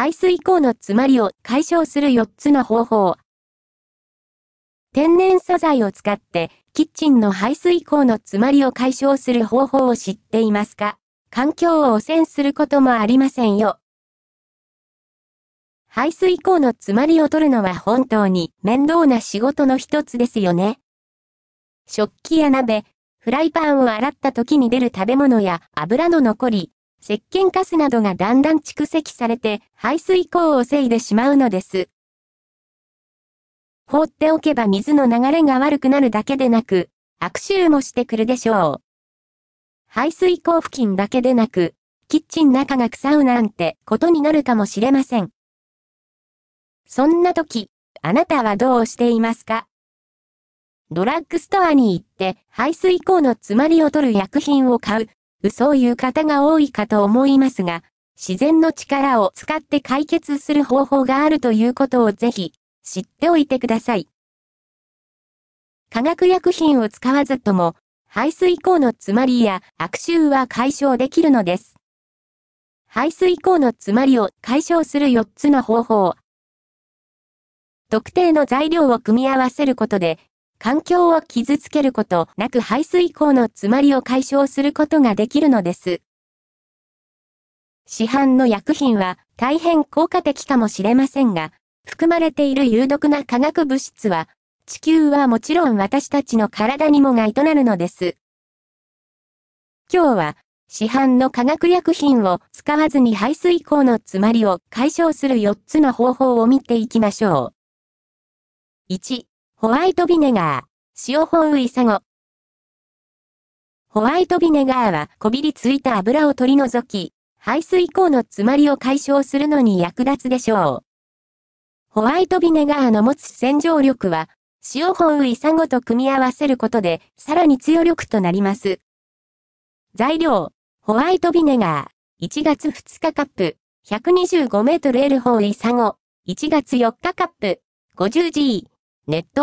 排水口の詰まりを解消する4つの方法。天然素材を使ってキッチンの排水口の詰まりを解消する方法を知っていますか環境を汚染することもありませんよ。排水口の詰まりを取るのは本当に面倒な仕事の一つですよね。食器や鍋、フライパンを洗った時に出る食べ物や油の残り、石鹸カスなどがだんだん蓄積されて排水口を防いでしまうのです。放っておけば水の流れが悪くなるだけでなく、悪臭もしてくるでしょう。排水口付近だけでなく、キッチン中が臭うなんてことになるかもしれません。そんな時、あなたはどうしていますかドラッグストアに行って排水口の詰まりを取る薬品を買う嘘を言う方が多いかと思いますが、自然の力を使って解決する方法があるということをぜひ、知っておいてください。化学薬品を使わずとも、排水口の詰まりや悪臭は解消できるのです。排水口の詰まりを解消する4つの方法。特定の材料を組み合わせることで環境を傷つけることなく排水口の詰まりを解消することができるのです。市販の薬品は大変効果的かもしれませんが、含まれている有毒な化学物質は、地球はもちろん私たちの体にも害となるのです。今日は、市販の化学薬品を使わずに排水口の詰まりを解消する4つの方法を見ていきましょう。1、ホワイトビネガー、塩本ウイサゴ。ホワイトビネガーはこびりついた油を取り除き、排水口の詰まりを解消するのに役立つでしょう。ホワイトビネガーの持つ洗浄力は、塩本ウイサゴと組み合わせることで、さらに強力となります。材料、ホワイトビネガー、1月2日カップ、125メートル L ウイサゴ、1月4日カップ、50G、熱湯、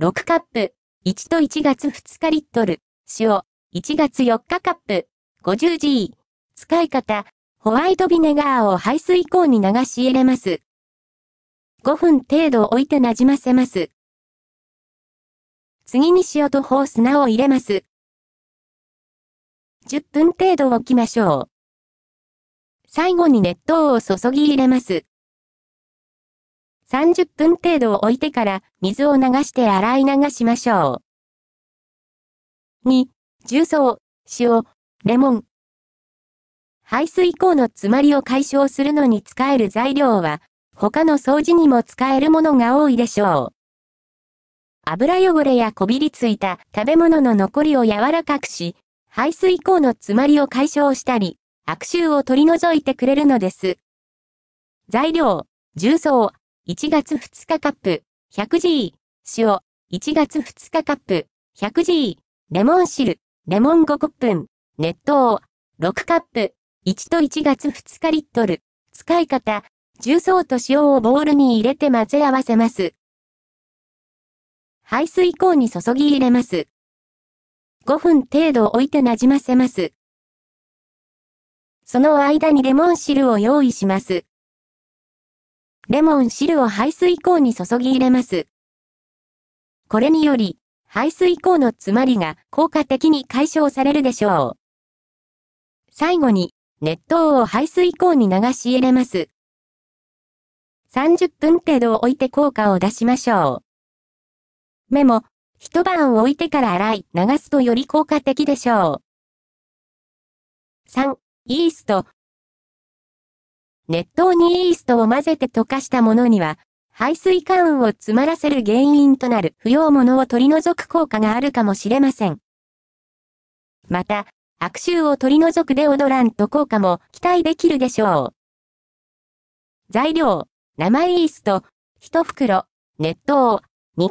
6カップ、1と1月2日リットル、塩、1月4日カップ、50G。使い方、ホワイトビネガーを排水口に流し入れます。5分程度置いて馴染ませます。次に塩とホース砂を入れます。10分程度置きましょう。最後に熱湯を注ぎ入れます。30分程度置いてから水を流して洗い流しましょう。2、重曹、塩、レモン。排水口の詰まりを解消するのに使える材料は、他の掃除にも使えるものが多いでしょう。油汚れやこびりついた食べ物の残りを柔らかくし、排水口の詰まりを解消したり、悪臭を取り除いてくれるのです。材料、重曹、1月2日カップ 100g、塩、1月2日カップ 100g、レモン汁、レモン5個分、熱湯、6カップ、1と1月2日リットル。使い方、重曹と塩をボウルに入れて混ぜ合わせます。排水口に注ぎ入れます。5分程度置いてなじませます。その間にレモン汁を用意します。レモン汁を排水口に注ぎ入れます。これにより、排水口の詰まりが効果的に解消されるでしょう。最後に、熱湯を排水口に流し入れます。30分程度置いて効果を出しましょう。目も、一晩置いてから洗い流すとより効果的でしょう。3. イースト、熱湯にイーストを混ぜて溶かしたものには、排水管を詰まらせる原因となる不要物を取り除く効果があるかもしれません。また、悪臭を取り除くデオドラント効果も期待できるでしょう。材料、生イースト、1袋、熱湯、2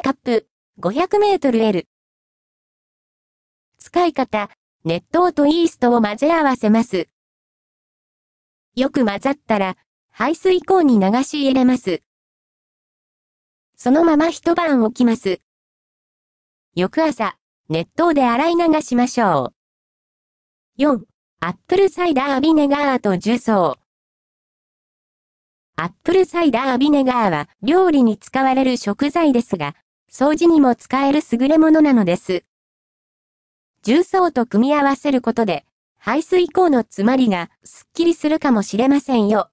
カップ、500ml。使い方、熱湯とイーストを混ぜ合わせます。よく混ざったら、排水口に流し入れます。そのまま一晩置きます。翌朝、熱湯で洗い流しましょう。4、アップルサイダービネガーと重曹。アップルサイダービネガーは料理に使われる食材ですが、掃除にも使える優れものなのです。重曹と組み合わせることで、排水口の詰まりがすっきりするかもしれませんよ。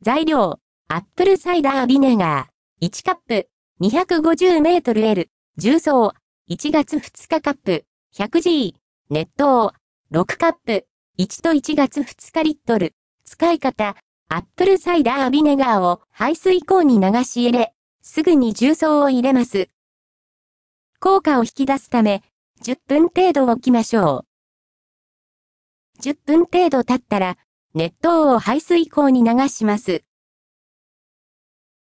材料、アップルサイダービネガー、1カップ、250ml、重曹、1月2日カップ、100g、熱湯、6カップ、1と1月2日リットル、使い方、アップルサイダービネガーを排水口に流し入れ、すぐに重曹を入れます。効果を引き出すため、10分程度置きましょう。10分程度経ったら、熱湯を排水口に流します。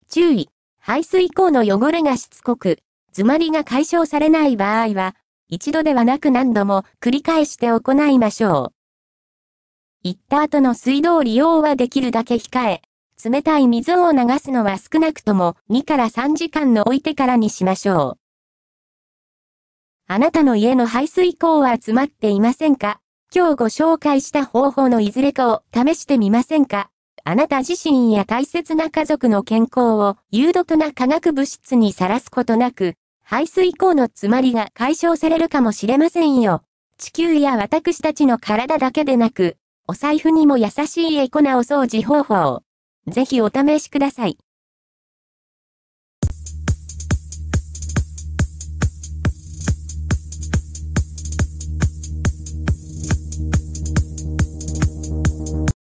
注意。排水口の汚れがしつこく、詰まりが解消されない場合は、一度ではなく何度も繰り返して行いましょう。行った後の水道利用はできるだけ控え、冷たい水を流すのは少なくとも2から3時間の置いてからにしましょう。あなたの家の排水口は詰まっていませんか今日ご紹介した方法のいずれかを試してみませんかあなた自身や大切な家族の健康を有毒な化学物質にさらすことなく、排水口の詰まりが解消されるかもしれませんよ。地球や私たちの体だけでなく、お財布にも優しいエコなお掃除方法を。ぜひお試しください。